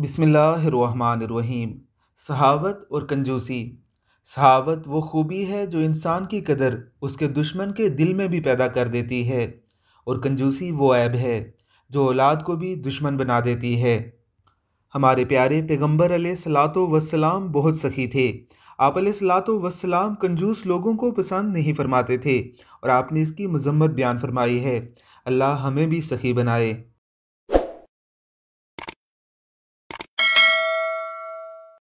बिसमीम सहावत और कंजूसी सहावत वो खूबी है जो इंसान की कदर उसके दुश्मन के दिल में भी पैदा कर देती है और कंजूसी वो ऐब है जो औलाद को भी दुश्मन बना देती है हमारे प्यारे पैगम्बर सलात वसलाम बहुत सखी थे आप सलात वसलाम कंजूस लोगों को पसंद नहीं फरमाते थे और आपने इसकी मजम्मत बयान फरमाई है अल्लाह हमें भी सखी बनाए